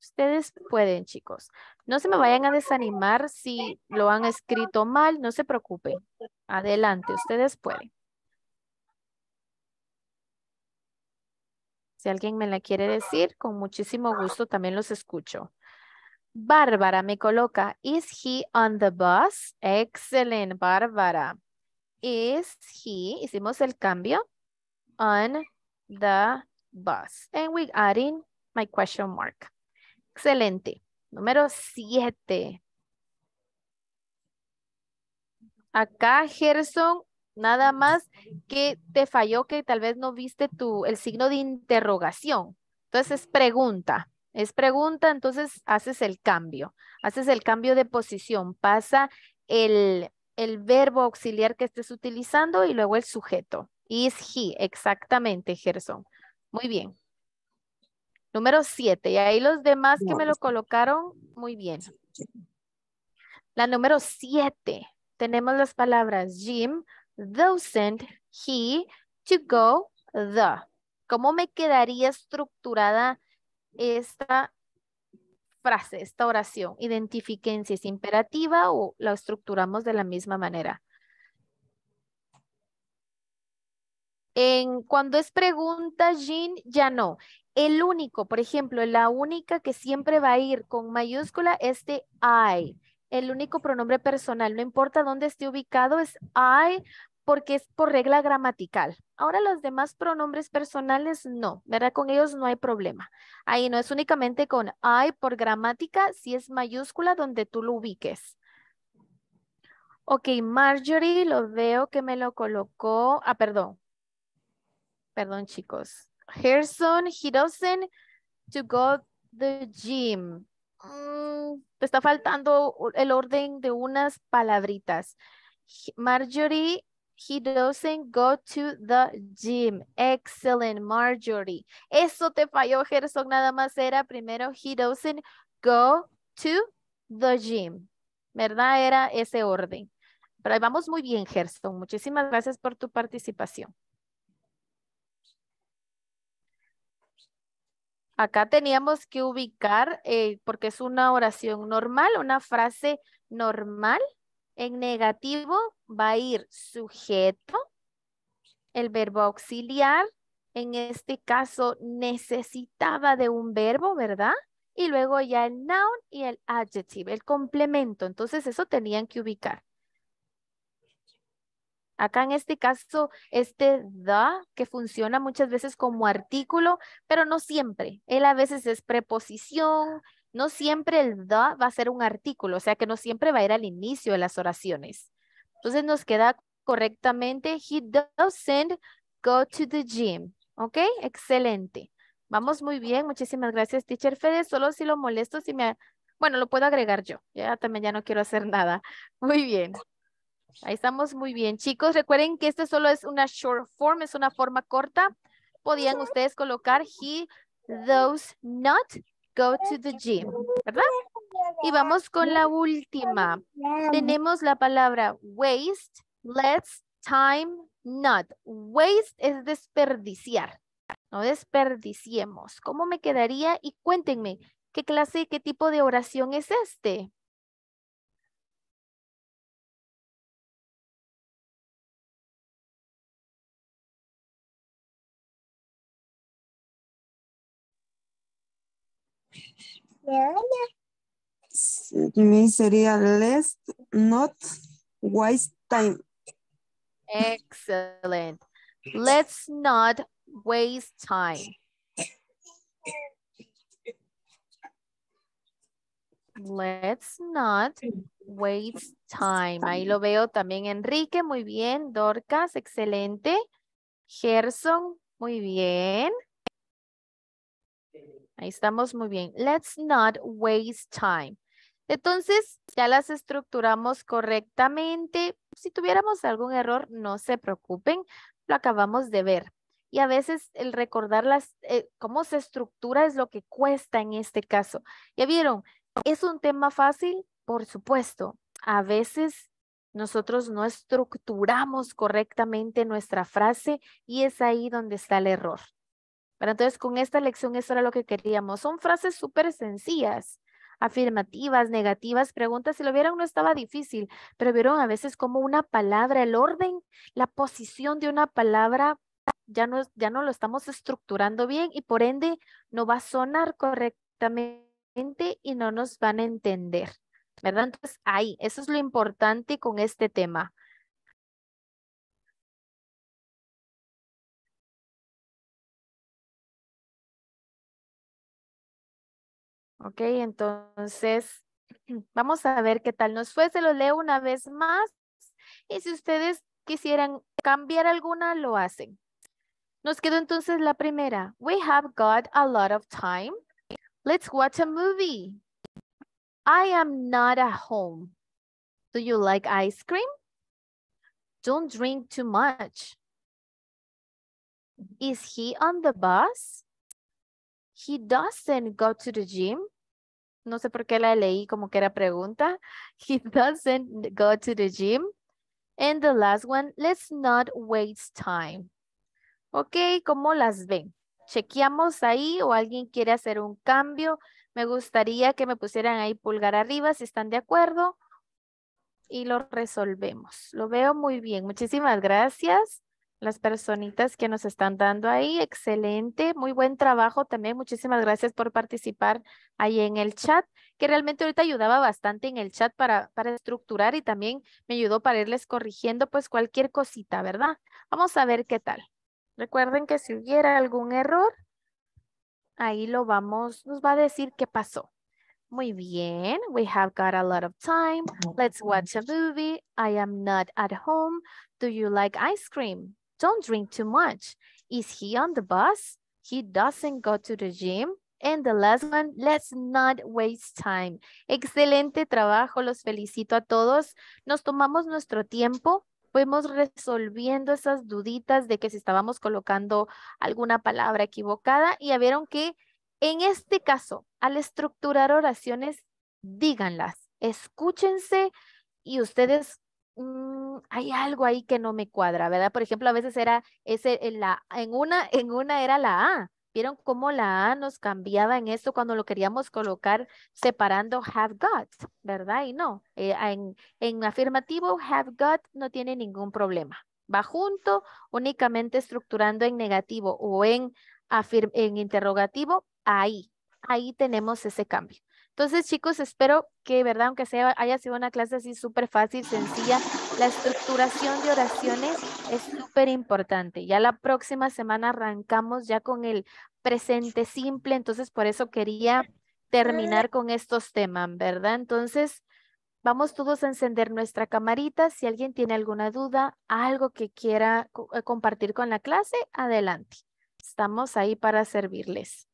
[SPEAKER 3] Ustedes pueden, chicos. No se me vayan a desanimar si lo han escrito mal, no se preocupen. Adelante, ustedes pueden. Si alguien me la quiere decir, con muchísimo gusto también los escucho. Bárbara me coloca, is he on the bus? Excelente, Bárbara. Is he, hicimos el cambio, on the bus. And we adding my question mark. Excelente. Número siete. Acá, Gerson, nada más que te falló que tal vez no viste tu, el signo de interrogación. Entonces, pregunta. Es pregunta, entonces haces el cambio. Haces el cambio de posición. Pasa el, verbo auxiliar que estés utilizando y luego el sujeto. Is he, exactamente, Gerson. Muy bien. Número siete. Y ahí los demás que me lo colocaron, muy bien. La número siete. Tenemos las palabras Jim, doesn't he, to go, the. ¿Cómo me quedaría estructurada esta frase, esta oración. Identifiquen si es imperativa o la estructuramos de la misma manera. En, cuando es pregunta, Jean, ya no. El único, por ejemplo, la única que siempre va a ir con mayúscula es de I. El único pronombre personal, no importa dónde esté ubicado, es I porque es por regla gramatical. Ahora los demás pronombres personales no, ¿verdad? Con ellos no hay problema. Ahí no es únicamente con I por gramática, si es mayúscula donde tú lo ubiques. Ok, Marjorie, lo veo que me lo colocó. Ah, perdón. Perdón, chicos. Gerson, he to go the gym. Mm, te está faltando el orden de unas palabritas. Marjorie, He doesn't go to the gym. Excellent, Marjorie. Eso te falló, Gerson. Nada más era primero, he doesn't go to the gym. ¿Verdad? Era ese orden. Pero vamos muy bien, Gerson. Muchísimas gracias por tu participación. Acá teníamos que ubicar, eh, porque es una oración normal, una frase normal. En negativo va a ir sujeto, el verbo auxiliar, en este caso necesitaba de un verbo, ¿verdad? Y luego ya el noun y el adjective, el complemento. Entonces eso tenían que ubicar. Acá en este caso, este the, que funciona muchas veces como artículo, pero no siempre. Él a veces es preposición, no siempre el da va a ser un artículo, o sea que no siempre va a ir al inicio de las oraciones. Entonces nos queda correctamente, he doesn't go to the gym. ¿Ok? Excelente. Vamos muy bien. Muchísimas gracias, teacher Fede. Solo si lo molesto, si me... Bueno, lo puedo agregar yo. Ya también ya no quiero hacer nada. Muy bien. Ahí estamos muy bien, chicos. Recuerden que esto solo es una short form, es una forma corta. Podían ustedes colocar he, does not, go to the gym, ¿verdad? Y vamos con la última. Tenemos la palabra waste, let's, time, not. Waste es desperdiciar.
[SPEAKER 4] No desperdiciemos. ¿Cómo me quedaría? Y cuéntenme, ¿qué clase, qué tipo de oración es este? Me sería less not waste time. Excellent.
[SPEAKER 3] Let's not waste time. Let's not waste time. Ahí lo veo también Enrique, muy bien. Dorcas, excelente. Gerson, muy bien. Ahí estamos muy bien. Let's not waste time. Entonces, ya las estructuramos correctamente. Si tuviéramos algún error, no se preocupen, lo acabamos de ver. Y a veces el recordar las, eh, cómo se estructura es lo que cuesta en este caso. Ya vieron, ¿es un tema fácil? Por supuesto. A veces nosotros no estructuramos correctamente nuestra frase y es ahí donde está el error. Pero entonces con esta lección eso era lo que queríamos. Son frases súper sencillas, afirmativas, negativas, preguntas. Si lo vieron no estaba difícil, pero vieron a veces como una palabra, el orden, la posición de una palabra ya no, ya no lo estamos estructurando bien y por ende no va a sonar correctamente y no
[SPEAKER 4] nos van a entender. ¿Verdad? Entonces ahí, eso es lo importante con este tema. Ok, entonces vamos a ver qué tal nos fue. Se lo leo una vez más
[SPEAKER 3] y si ustedes quisieran cambiar alguna, lo hacen. Nos quedó entonces la primera. We have got a lot of time. Let's watch a movie.
[SPEAKER 4] I am not at home. Do you like ice cream? Don't drink too much. Is he on the bus? He doesn't go to the gym no
[SPEAKER 3] sé por qué la leí como que era pregunta. He doesn't go to the gym. And the last one, let's not waste time. Ok, ¿cómo las ven? ¿Chequeamos ahí o alguien quiere hacer un cambio? Me gustaría que me pusieran ahí pulgar arriba si están de acuerdo. Y lo resolvemos. Lo veo muy bien. Muchísimas gracias las personitas que nos están dando ahí. Excelente, muy buen trabajo también. Muchísimas gracias por participar ahí en el chat, que realmente ahorita ayudaba bastante en el chat para, para estructurar y también me ayudó para irles corrigiendo pues cualquier cosita, ¿verdad? Vamos a ver qué tal. Recuerden que si hubiera algún error, ahí lo vamos, nos va a decir qué pasó. Muy bien, we have got a lot of time. Let's watch a movie. I am not at home. Do you like ice cream? Don't drink too much. Is he on the bus? He doesn't go to the gym. And the last one, let's not waste time. Excelente trabajo, los felicito a todos. Nos tomamos nuestro tiempo fuimos resolviendo esas duditas de que si estábamos colocando alguna palabra equivocada y ya vieron que en este caso, al estructurar oraciones, díganlas, escúchense y ustedes Mm, hay algo ahí que no me cuadra, ¿verdad? Por ejemplo, a veces era ese, en, la, en, una, en una era la A. ¿Vieron cómo la A nos cambiaba en esto cuando lo queríamos colocar separando have got, ¿verdad? Y no, eh, en, en afirmativo have got no tiene ningún problema. Va junto, únicamente estructurando en negativo o en, en interrogativo, ahí, ahí tenemos ese cambio. Entonces, chicos, espero que, ¿verdad? Aunque sea, haya sido una clase así súper fácil, sencilla, la estructuración de oraciones es súper importante. Ya la próxima semana arrancamos ya con el presente simple, entonces por eso quería terminar con estos temas, ¿verdad? Entonces, vamos todos a encender nuestra camarita. Si alguien tiene alguna duda, algo que quiera eh, compartir con la clase, adelante. Estamos ahí para servirles.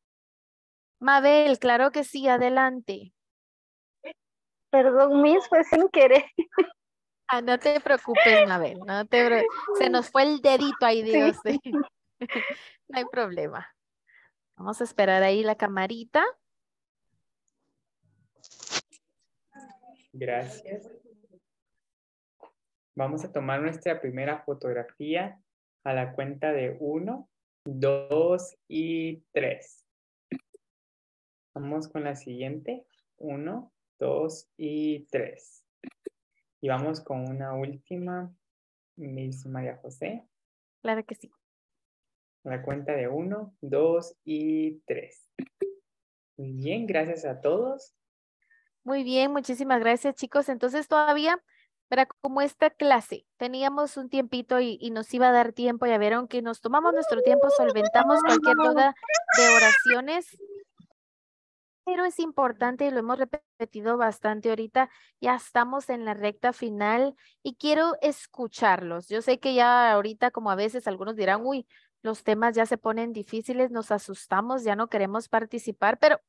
[SPEAKER 3] Mabel, claro que sí, adelante.
[SPEAKER 4] Perdón, Miss, fue sin querer. Ah, no te preocupes, Mabel. No Se nos fue el dedito ahí, Dios. no hay
[SPEAKER 3] problema. Vamos a esperar ahí la camarita.
[SPEAKER 2] Gracias. Vamos a tomar nuestra primera fotografía a la cuenta de uno, dos y tres. Vamos con la siguiente. Uno, dos y tres. Y vamos con una última, mil María José. Claro que sí. La cuenta de uno, dos y tres. Muy bien, gracias a todos.
[SPEAKER 3] Muy bien, muchísimas gracias chicos. Entonces todavía, verá, como esta clase, teníamos un tiempito y, nos iba a dar tiempo, ya vieron que nos tomamos nuestro tiempo, solventamos cualquier duda de oraciones pero es importante y lo hemos repetido bastante ahorita, ya estamos en la recta final y quiero escucharlos. Yo sé que ya ahorita como a veces algunos dirán, uy, los temas ya se ponen difíciles, nos asustamos, ya no queremos participar, pero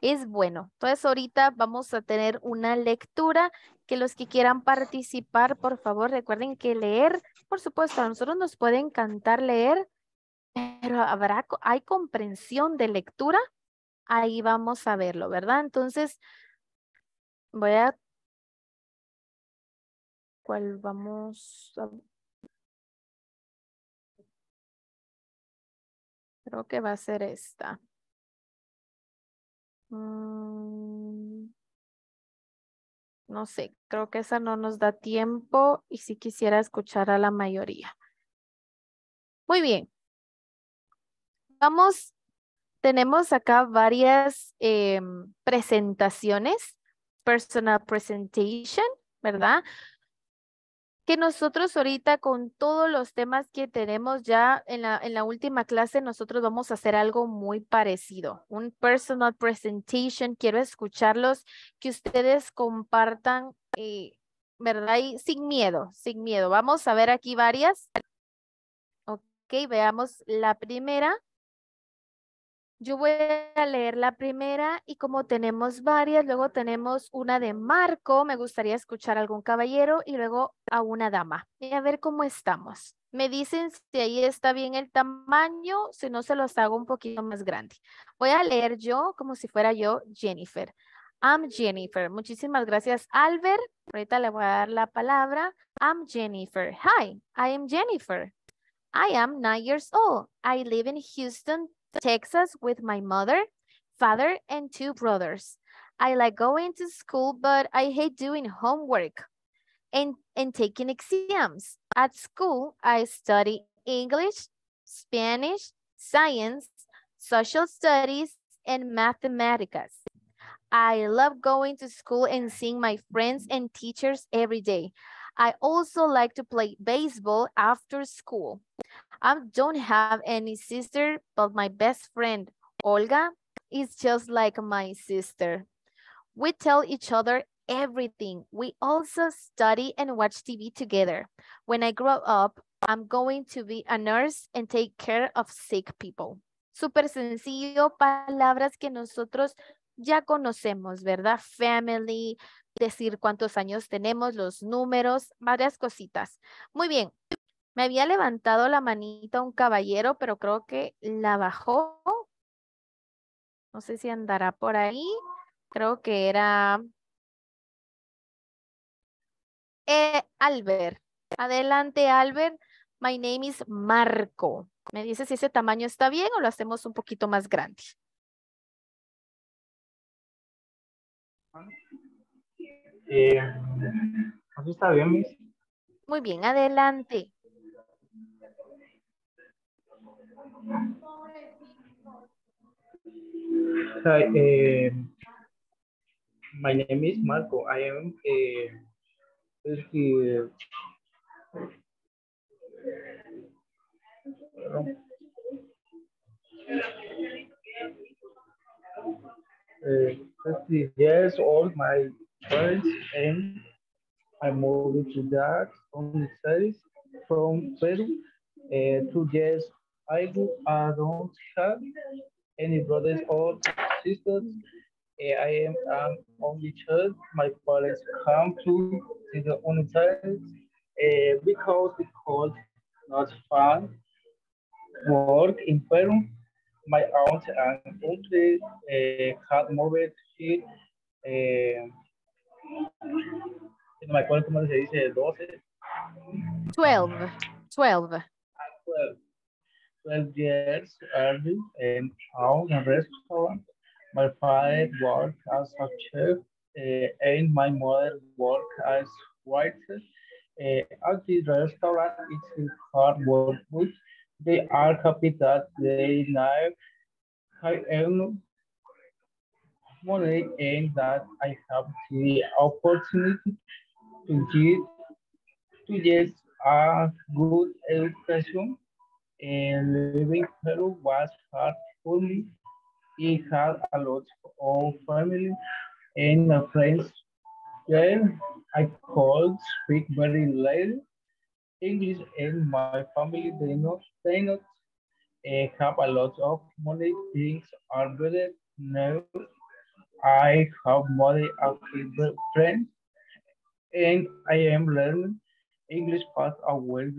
[SPEAKER 3] es bueno. Entonces ahorita vamos a tener una lectura que los que quieran participar, por favor, recuerden que leer, por supuesto, a nosotros nos puede encantar leer, pero habrá,
[SPEAKER 4] hay comprensión de lectura ahí vamos a verlo, ¿verdad? Entonces, voy a... ¿Cuál vamos a... Creo que va a ser esta. Mm. no sé, creo que esa no nos da tiempo y sí quisiera escuchar a la mayoría. Muy bien.
[SPEAKER 3] Vamos tenemos acá varias em, presentaciones, personal presentation, ¿verdad? Que nosotros ahorita con todos los temas que tenemos ya en la, en la última clase, nosotros vamos a hacer algo muy parecido, un personal presentation. Quiero escucharlos, que ustedes compartan, eh, ¿verdad? Y sin miedo, sin miedo. Vamos a ver aquí varias. Ok, veamos la primera. Yo voy a leer la primera y como tenemos varias, luego tenemos una de Marco, me gustaría escuchar a algún caballero y luego a una dama. Y a ver cómo estamos. Me dicen si ahí está bien el tamaño, si no se los hago un poquito más grande. Voy a leer yo como si fuera yo Jennifer. I'm Jennifer. Muchísimas gracias, Albert. Ahorita le voy a dar la palabra. I'm Jennifer. Hi, I am Jennifer. I am nine years old. I live in Houston, Texas with my mother, father, and two brothers. I like going to school, but I hate doing homework and, and taking exams. At school, I study English, Spanish, science, social studies, and mathematics. I love going to school and seeing my friends and teachers every day. I also like to play baseball after school. I don't have any sister, but my best friend, Olga, is just like my sister. We tell each other everything. We also study and watch TV together. When I grow up, I'm going to be a nurse and take care of sick people. Súper sencillo, palabras que nosotros ya conocemos, ¿verdad? Family, decir cuántos años tenemos, los números, varias cositas. Muy bien, me había levantado la manita un caballero, pero creo que la
[SPEAKER 4] bajó. No sé si andará por ahí. Creo que era eh, Albert. Adelante, Albert. My name is Marco. Me dice si ese tamaño está bien o lo hacemos un poquito más grande. ¿Así está bien, Muy bien,
[SPEAKER 3] adelante. Hi, eh,
[SPEAKER 6] my name is Marco. I am eh, eh, uh, yes all My first, and I moved to that on studies from Peru uh, to just I, I don't have any brothers or sisters. Uh, I am an only child. My parents come to the United uh, eh, because it was not fun work in Peru. My aunt and uncle uh, had moved here. Uh, no me acuerdo cómo se dice, 12.
[SPEAKER 4] 12. Ah, 12.
[SPEAKER 6] 12. years early in town and restaurant. My father worked as a chef uh, and my mother worked as waiter. Uh, eh, at the restaurant, it's hard work, but they are happy that they now have Money and that I have the opportunity to get to get a good education and living Peru was hard for me. It had a lot of family and friends then I could speak very little English, and my family they not they not uh, have a lot of money. Things are better now I have many of friends and I am learning English part of world.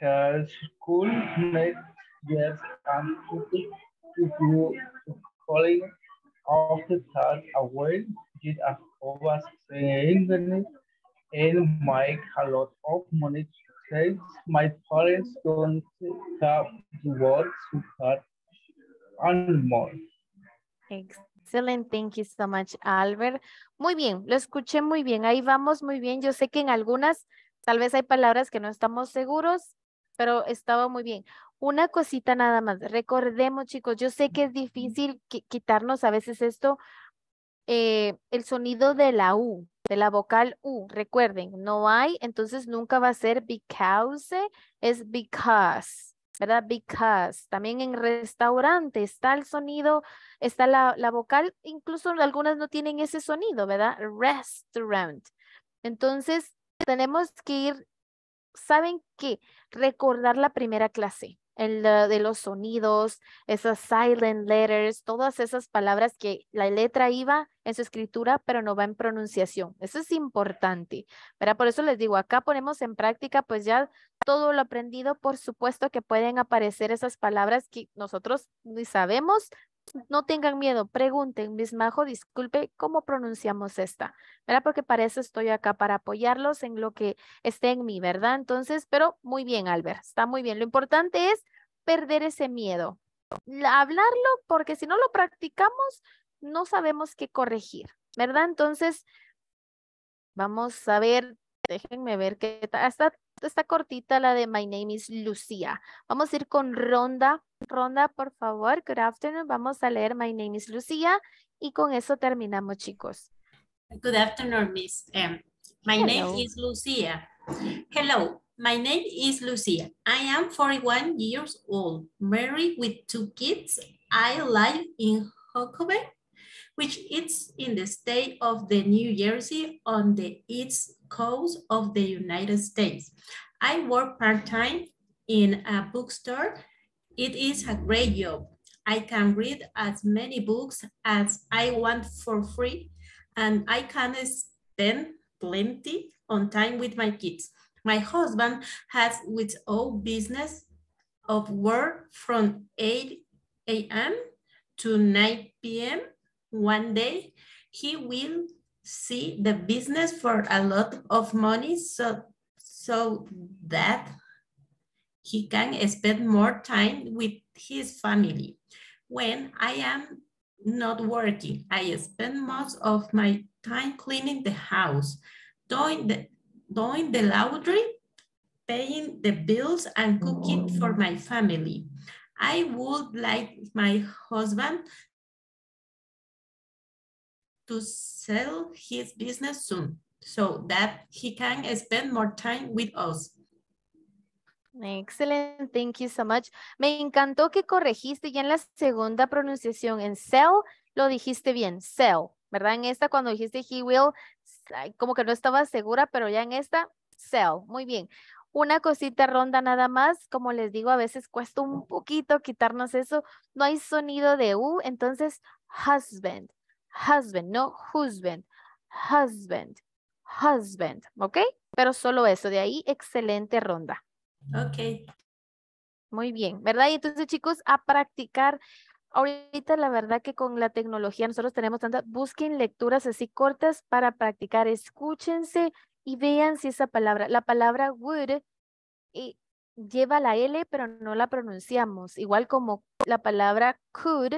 [SPEAKER 6] has school next year and if you calling after that away did a over and make a lot of money says my parents don't have the words to cut and more.
[SPEAKER 3] Excelente, thank you so much, Albert. Muy bien, lo escuché muy bien, ahí vamos muy bien. Yo sé que en algunas tal vez hay palabras que no estamos seguros, pero estaba muy bien. Una cosita nada más, recordemos chicos, yo sé que es difícil quitarnos a veces esto, eh, el sonido de la U, de la vocal U, recuerden, no hay, entonces nunca va a ser because, es because. ¿verdad? Because. También en restaurante está el sonido, está la, la vocal, incluso algunas no tienen ese sonido, ¿verdad? Restaurant. Entonces, tenemos que ir, ¿saben qué? Recordar la primera clase. Eh, de los sonidos, esas silent letters, todas esas palabras que la letra iba en su escritura, pero no va en pronunciación. Eso es importante, ¿verdad? Por eso les digo, acá ponemos en práctica pues ya todo lo aprendido. Por supuesto que pueden aparecer esas palabras que nosotros ni sabemos, no tengan miedo, pregunten, Mismajo, disculpe, ¿cómo pronunciamos esta? ¿Verdad? Porque para eso estoy acá, para apoyarlos en lo que esté en mí, ¿verdad? Entonces, pero muy bien, Albert, está muy bien. Lo importante es perder ese miedo, hablarlo, porque si no lo practicamos, no sabemos qué corregir, ¿verdad? Entonces, vamos a ver, déjenme ver qué está, está cortita la de My Name is Lucía. Vamos a ir con Ronda ronda, por favor. Good afternoon. Vamos a leer My name is Lucía y con eso terminamos, chicos.
[SPEAKER 5] Good afternoon, Miss M. My Hello. name is Lucia. Hello, my name is Lucia. I am 41 years old, married with two kids. I live in Hokobe, which is in the state of the New Jersey on the east coast of the United States. I work part-time in a bookstore it is a great job. I can read as many books as I want for free, and I can spend plenty on time with my kids. My husband has with all business of work from 8 a.m. to 9 p.m. One day, he will see the business for a lot of money so, so that he can spend more time with his family. When I am not working, I spend most of my time cleaning the house, doing the, doing the laundry, paying the bills and cooking for my oh. family. I would like my husband to sell his business soon so that he can spend more time with us. Excelente, thank you so much. Me
[SPEAKER 3] encantó que corregiste ya en la segunda pronunciación, en sell, lo dijiste bien, sell, ¿verdad? En esta cuando dijiste he will, como que no estaba segura, pero ya en esta, sell, muy bien. Una cosita ronda nada más, como les digo, a veces cuesta un poquito quitarnos eso, no hay sonido de U, entonces husband, husband, no husband, husband, husband, ¿ok? Pero solo eso, de ahí excelente ronda. Ok. Muy bien, ¿verdad? Y entonces, chicos, a practicar. Ahorita la verdad que con la tecnología nosotros tenemos tantas, busquen lecturas así cortas para practicar, escúchense y vean si esa palabra, la palabra would eh, lleva la L pero no la pronunciamos, igual como la palabra could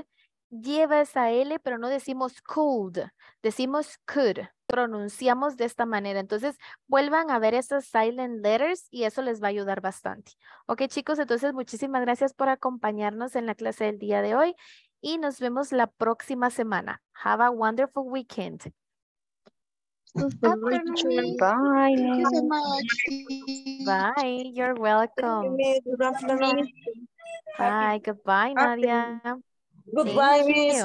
[SPEAKER 3] lleva esa L, pero no decimos could, decimos could. Pronunciamos de esta manera. Entonces, vuelvan a ver esas silent letters y eso les va a ayudar bastante. Ok, chicos, entonces muchísimas gracias por acompañarnos en la clase del día de hoy y nos vemos la próxima semana. Have a wonderful weekend. Bye. Bye. You're welcome. Bye. Goodbye, Nadia. Goodbye, Miss.